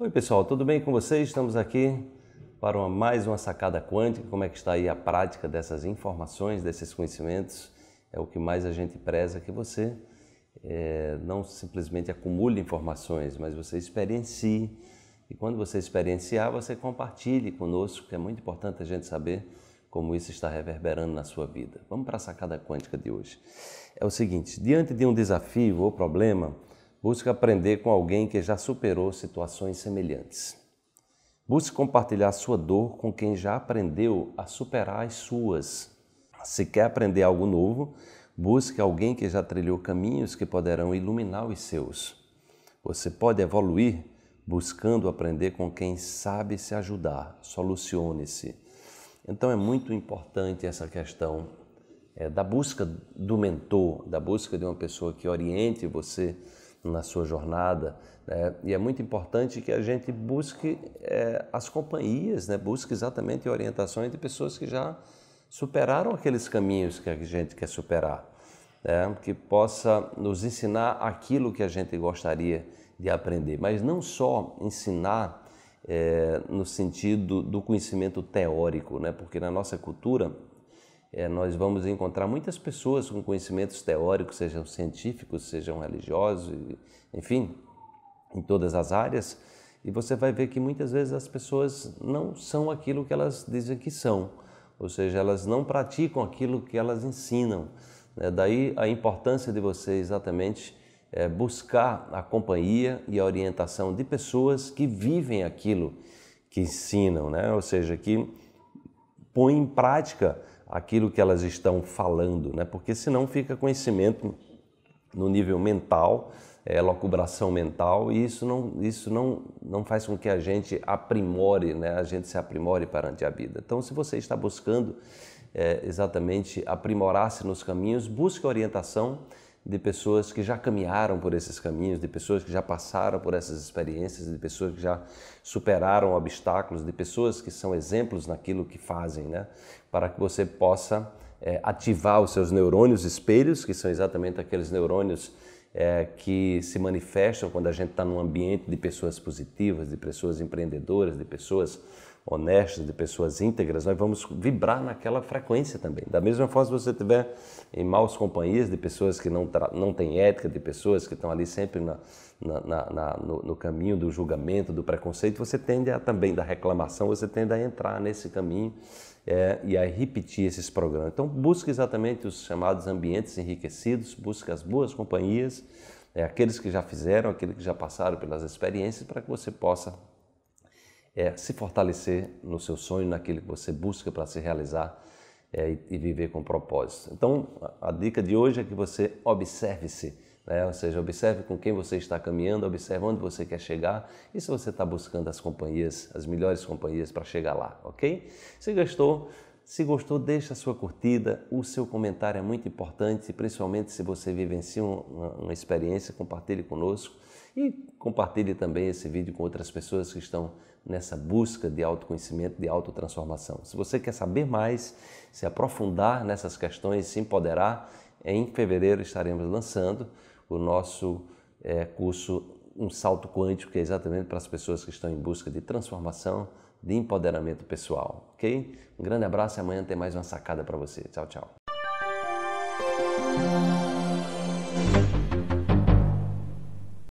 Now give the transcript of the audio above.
Oi pessoal, tudo bem com vocês? Estamos aqui para uma, mais uma sacada quântica. Como é que está aí a prática dessas informações, desses conhecimentos? É o que mais a gente preza que você é, não simplesmente acumule informações, mas você experiencie. E quando você experienciar, você compartilhe conosco, que é muito importante a gente saber como isso está reverberando na sua vida. Vamos para a sacada quântica de hoje. É o seguinte: diante de um desafio ou problema, Busque aprender com alguém que já superou situações semelhantes. Busque compartilhar sua dor com quem já aprendeu a superar as suas. Se quer aprender algo novo, busque alguém que já trilhou caminhos que poderão iluminar os seus. Você pode evoluir buscando aprender com quem sabe se ajudar, solucione-se. Então é muito importante essa questão é, da busca do mentor, da busca de uma pessoa que oriente você na sua jornada. Né? E é muito importante que a gente busque é, as companhias, né? busque exatamente orientações de pessoas que já superaram aqueles caminhos que a gente quer superar, né? que possa nos ensinar aquilo que a gente gostaria de aprender, mas não só ensinar é, no sentido do conhecimento teórico, né? porque na nossa cultura é, nós vamos encontrar muitas pessoas com conhecimentos teóricos, sejam científicos, sejam religiosos, enfim, em todas as áreas, e você vai ver que muitas vezes as pessoas não são aquilo que elas dizem que são, ou seja, elas não praticam aquilo que elas ensinam. Né? Daí a importância de você exatamente é, buscar a companhia e a orientação de pessoas que vivem aquilo que ensinam, né? ou seja, que põem em prática aquilo que elas estão falando, né? porque senão fica conhecimento no nível mental, é, locubração mental, e isso, não, isso não, não faz com que a gente aprimore, né? a gente se aprimore perante a vida. Então, se você está buscando é, exatamente aprimorar-se nos caminhos, busque orientação de pessoas que já caminharam por esses caminhos, de pessoas que já passaram por essas experiências, de pessoas que já superaram obstáculos, de pessoas que são exemplos naquilo que fazem, né? Para que você possa é, ativar os seus neurônios espelhos, que são exatamente aqueles neurônios é, que se manifestam quando a gente está num ambiente de pessoas positivas, de pessoas empreendedoras, de pessoas honestas, de pessoas íntegras, nós vamos vibrar naquela frequência também. Da mesma forma, se você tiver em maus companhias de pessoas que não, não têm ética, de pessoas que estão ali sempre na, na, na, no, no, caminho do julgamento, do preconceito, você tende a também, da reclamação, você tende a entrar nesse caminho é, e a repetir esses programas. Então, busque exatamente os chamados ambientes enriquecidos, busque as boas companhias, é, aqueles que já fizeram, aqueles que já passaram pelas experiências, para que você possa é se fortalecer no seu sonho, naquilo que você busca para se realizar é, e, e, viver com propósito. Então, a, a, dica de hoje é que você observe-se, né? ou seja, observe com quem você está caminhando, observe onde você quer chegar e se você está buscando as companhias, as melhores companhias para chegar lá, ok? Se gostou, se gostou, deixa a sua curtida, o seu comentário é muito importante, principalmente se você vivencia uma, uma experiência, compartilhe conosco. E compartilhe também esse vídeo com outras pessoas que estão nessa busca de autoconhecimento, de autotransformação. Se você quer saber mais, se aprofundar nessas questões, se empoderar, em fevereiro estaremos lançando o nosso é, curso Um Salto Quântico, que é exatamente para as pessoas que estão em busca de transformação, de empoderamento pessoal, ok? Um grande abraço e amanhã tem mais uma sacada para você. Tchau, tchau.